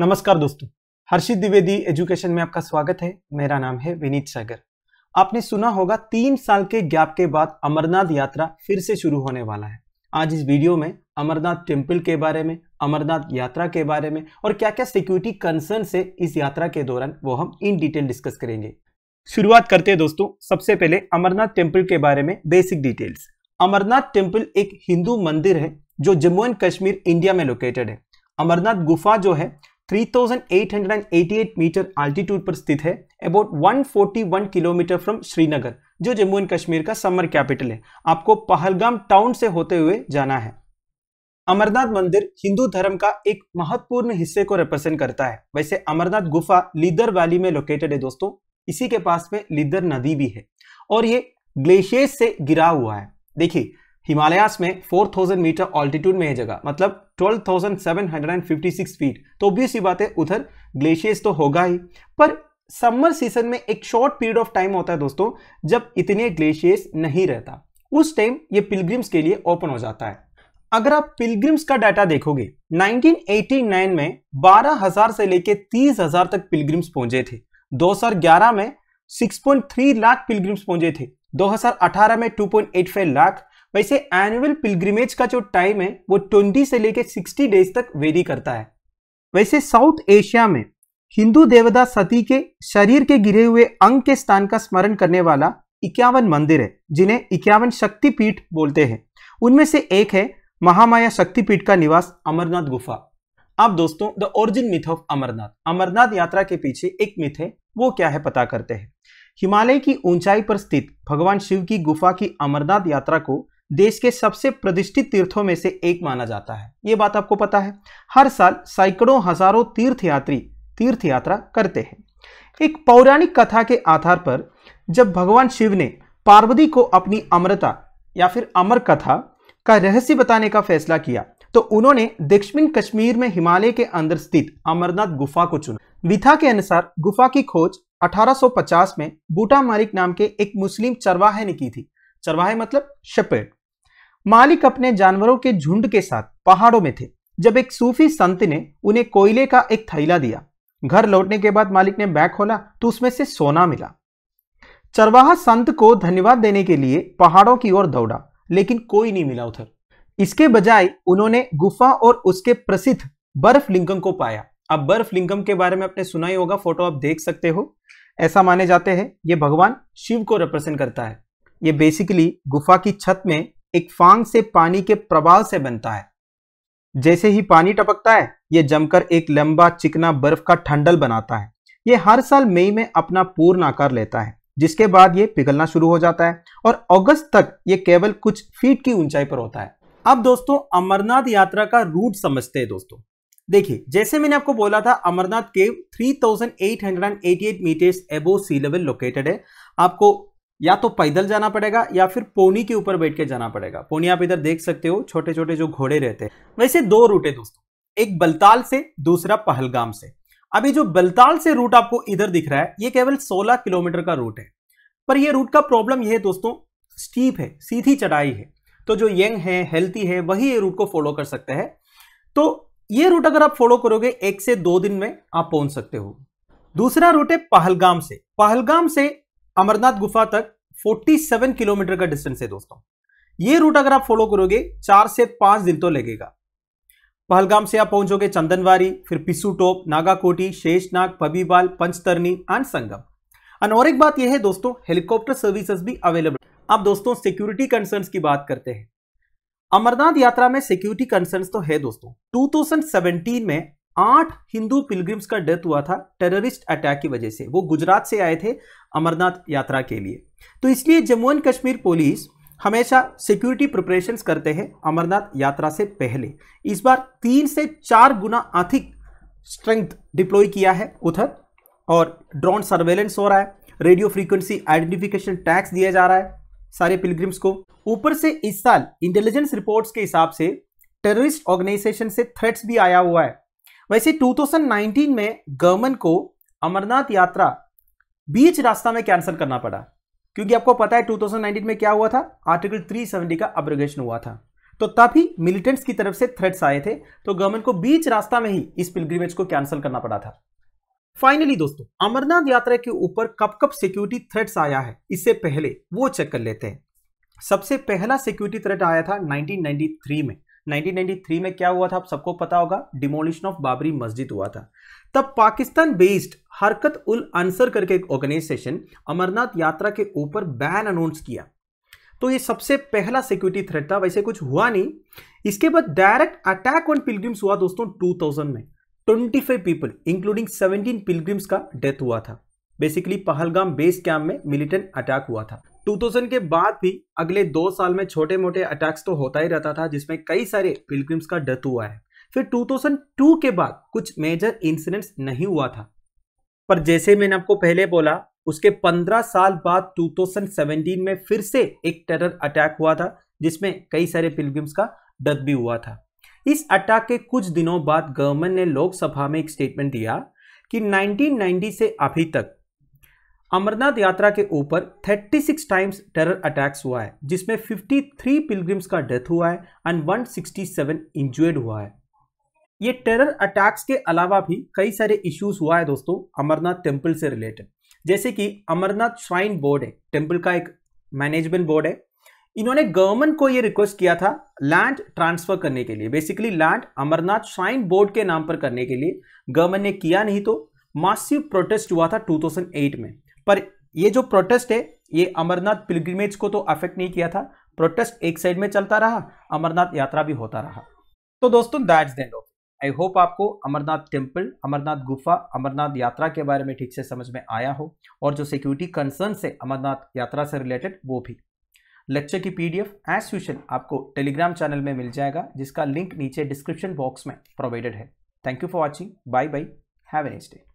नमस्कार दोस्तों हर्षित द्विवेदी एजुकेशन में आपका स्वागत है मेरा नाम है विनीत सागर आपने सुना होगा तीन साल के गैप के बाद अमरनाथ यात्रा फिर से शुरू होने वाला है आज इस वीडियो में अमरनाथ टेम्पल के बारे में अमरनाथ यात्रा के बारे में और क्या क्या सिक्योरिटी कंसर्न से इस यात्रा के दौरान वो हम इन डिटेल डिस्कस करेंगे शुरुआत करते हैं दोस्तों सबसे पहले अमरनाथ टेम्पल के बारे में बेसिक डिटेल्स अमरनाथ टेम्पल एक हिंदू मंदिर है जो जम्मू एंड कश्मीर इंडिया में लोकेटेड है अमरनाथ गुफा जो है 3,888 मीटर आल्टीट्यूड पर स्थित है अबाउट 141 किलोमीटर फ्रॉम श्रीनगर जो जम्मू एंड कश्मीर का समर कैपिटल है आपको पहलगाम टाउन से होते हुए जाना है अमरनाथ मंदिर हिंदू धर्म का एक महत्वपूर्ण हिस्से को रिप्रेजेंट करता है वैसे अमरनाथ गुफा लीदर वैली में लोकेटेड है दोस्तों इसी के पास में लीदर नदी भी है और ये ग्लेशियर से गिरा हुआ है देखिए हिमालयास में 4000 मीटर ऑल्टीट्यूड में है जगह मतलब 12,756 फीट तो भी सी बात है उधर ग्लेशियर्स तो होगा ही पर समर सीजन में एक शॉर्ट पीरियड ऑफ टाइम होता है दोस्तों जब इतने ग्लेशियर्स नहीं रहता उस टाइम ये पिलग्रिम्स के लिए ओपन हो जाता है अगर आप पिलग्रिम्स का डाटा देखोगे 1989 में 12,000 से लेकर 30,000 तक पिलग्रिम्स पहुंचे थे 2011 में 6.3 लाख पिलग्रिम्स पहुंचे थे 2018 में 2.85 लाख वैसे एनुअल पिलग्रिमेज का जो टाइम है वो 20 से लेकर 60 डेज तक वेरी करता है वैसे साउथ एशिया में हिंदू देवता सती के शरीर के गिरे हुए अंग के स्थान का स्मरण करने वाला इक्यावन मंदिर है जिन्हें इक्यावन शक्तिपीठ बोलते हैं उनमें से एक है महामाया शक्तिपीठ का निवास अमरनाथ गुफा अब दोस्तों the origin myth of Amarnath Amarnath Yatra के पीछे एक मिथ है वो क्या है पता करते हैं हिमालय की ऊंचाई पर स्थित भगवान शिव की गुफा की अमरनाथ यात्रा को देश के सबसे प्रतिष्ठित तीर्थों में से एक माना जाता है ये बात आपको पता है हर साल सैकड़ों हजारों तीर्थ यात्री तीर्थ यात्रा करते हैं एक पौराणिक कथा के आधार पर जब भगवान शिव ने पार्वती को अपनी अमृता या फिर अमर कथा का रहस्य बताने का फैसला किया तो उन्होंने दक्षिण कश्मीर में हिमालय के अंदर स्थित अमरनाथ गुफा को चुना विथा के अनुसार गुफा की खोज 1850 में बूटा मालिक नाम के एक मुस्लिम चरवाहे ने की थी चरवाहे मतलब शपेट मालिक अपने जानवरों के झुंड के साथ पहाड़ों में थे जब एक सूफी संत ने उन्हें कोयले का एक थैला दिया घर लौटने के बाद मालिक ने बैग खोला तो उसमें से सोना मिला चरवाहा संत को धन्यवाद देने के लिए पहाड़ों की ओर दौड़ा लेकिन कोई नहीं मिला उधर इसके बजाय उन्होंने गुफा और उसके प्रसिद्ध बर्फ लिंगम को पाया अब बर्फ लिंगम के बारे में आपने सुना ही होगा फोटो आप देख सकते हो ऐसा माने जाते हैं ये भगवान शिव को रिप्रेजेंट करता है ये बेसिकली गुफा की छत में एक फांग से पानी के प्रवाह से बनता है जैसे ही पानी टपकता है यह जमकर एक लंबा चिकना बर्फ का ठंडल बनाता है यह हर साल मई में अपना पूर्ण आकार लेता है जिसके बाद यह पिघलना शुरू हो जाता है और अगस्त तक यह केवल कुछ फीट की ऊंचाई पर होता है अब दोस्तों अमरनाथ यात्रा का रूट समझते हैं दोस्तों देखिए जैसे मैंने आपको बोला था अमरनाथ केव 3888 मीटर्स एबो सी लेवल लोकेटेड है आपको या तो पैदल जाना पड़ेगा या फिर पोनी के ऊपर बैठ के जाना पड़ेगा पोनी आप इधर देख सकते हो छोटे छोटे जो घोड़े रहते हैं वैसे दो रूट है दोस्तों एक बलताल से दूसरा पहलगाम से अभी जो बलताल से रूट आपको इधर दिख रहा है ये केवल 16 किलोमीटर का रूट है पर ये रूट का प्रॉब्लम यह है दोस्तों स्टीप है सीधी चढ़ाई है तो जो यंग है हेल्थी है वही ये रूट को फॉलो कर सकते हैं तो ये रूट अगर आप फॉलो करोगे एक से दो दिन में आप पहुंच सकते हो दूसरा रूट है पहलगाम से पहलगाम से अमरनाथ गुफा तक 47 किलोमीटर का डिस्टेंस है दोस्तों ये रूट अगर आप फॉलो करोगे चार से पांच दिन तो लगेगा पहलगाम से आप पहुंचोगे चंदनवारी फिर पिसू टोप नागाकोटी शेषनाग पबीबाल पंचतरनी एंड संगम एंड और एक बात यह है दोस्तों हेलीकॉप्टर सर्विसेज भी अवेलेबल अब दोस्तों सिक्योरिटी कंसर्न्स की बात करते हैं अमरनाथ यात्रा में सिक्योरिटी कंसर्न्स तो है दोस्तों 2017 में आठ हिंदू पिलग्रिम्स का डेथ हुआ था टेररिस्ट अटैक की वजह से वो गुजरात से आए थे अमरनाथ यात्रा के लिए तो इसलिए जम्मू एंड कश्मीर पुलिस हमेशा सिक्योरिटी प्रिपरेशंस करते हैं अमरनाथ यात्रा से पहले इस बार तीन से चार गुना अधिक स्ट्रेंथ डिप्लॉय किया है उधर और ड्रोन सर्वेलेंस हो रहा है रेडियो फ्रीक्वेंसी आइडेंटिफिकेशन टैक्स दिया जा रहा है सारे पिलग्रिम्स को ऊपर से इस साल इंटेलिजेंस रिपोर्ट्स के हिसाब से टेररिस्ट ऑर्गेनाइजेशन से थ्रेट्स भी आया हुआ है वैसे 2019 में गवर्नमेंट को अमरनाथ यात्रा बीच रास्ता में कैंसिल करना पड़ा क्योंकि आपको पता है 2019 में क्या हुआ था आर्टिकल 370 का अब्रोगेशन हुआ था तो तभी मिलिटेंट्स की तरफ से थ्रेट्स आए थे तो गवर्नमेंट को बीच रास्ता में ही इस पिलग्रिमेज को कैंसिल करना पड़ा था फाइनली दोस्तों अमरनाथ यात्रा के ऊपर कब कब सिक्योरिटी थ्रेट्स आया है इससे पहले वो चेक कर लेते हैं सबसे पहला सिक्योरिटी थ्रेट आया था 1993 में 1993 में क्या हुआ था आप सबको पता होगा डिमोलिशन ऑफ बाबरी मस्जिद हुआ था तब पाकिस्तान बेस्ड हरकत उल अंसर करके एक ऑर्गेनाइजेशन अमरनाथ यात्रा के ऊपर बैन अनाउंस किया तो ये सबसे पहला सिक्योरिटी थ्रेट था वैसे कुछ हुआ नहीं इसके बाद डायरेक्ट अटैक ऑन पिलग्रिम्स हुआ दोस्तों 2000 में 25 पीपल इंक्लूडिंग 17 पिलग्रिम्स का डेथ हुआ था बेसिकली पहलगाम बेस कैंप में मिलिटेंट अटैक हुआ था 2000 के बाद भी अगले दो साल में छोटे मोटे अटैक्स तो होता ही रहता था जिसमें कई सारे पिलग्रिम्स का डेथ हुआ है फिर 2002 के बाद कुछ मेजर इंसिडेंट्स नहीं हुआ था पर जैसे मैंने आपको पहले बोला उसके 15 साल बाद 2017 में फिर से एक टेरर अटैक हुआ था जिसमें कई सारे पिलग्रिम्स का डेथ भी हुआ था इस अटैक के कुछ दिनों बाद गवर्नमेंट ने लोकसभा में एक स्टेटमेंट दिया कि 1990 से अभी तक अमरनाथ यात्रा के ऊपर 36 टाइम्स टेरर अटैक्स हुआ है जिसमें 53 पिलग्रिम्स का डेथ हुआ है एंड 167 इंजुअर्ड हुआ है ये टेरर अटैक्स के अलावा भी कई सारे इश्यूज हुआ है दोस्तों अमरनाथ टेम्पल से रिलेटेड जैसे कि अमरनाथ श्राइन बोर्ड है टेम्पल का एक मैनेजमेंट बोर्ड है इन्होंने गवर्नमेंट को ये रिक्वेस्ट किया था लैंड ट्रांसफर करने के लिए basically land Amarnath shrine board के नाम पर करने के लिए गवर्नमेंट ने किया नहीं तो मासिव प्रोटेस्ट हुआ था 2008 में पर ये जो प्रोटेस्ट है ये अमरनाथ पिलग्रिमेज को तो अफेक्ट नहीं किया था प्रोटेस्ट एक साइड में चलता रहा अमरनाथ यात्रा भी होता रहा तो दोस्तों that's the end of I hope आपको अमरनाथ टेम्पल अमरनाथ गुफा अमरनाथ यात्रा के बारे में ठीक से समझ में आया हो और जो सिक्योरिटी कंसर्न से अमरनाथ यात्रा से रिलेटेड वो भी लेक्चर की पीडीएफ एज यूजल आपको टेलीग्राम चैनल में मिल जाएगा जिसका लिंक नीचे डिस्क्रिप्शन बॉक्स में प्रोवाइडेड है thank you for watching bye bye have an next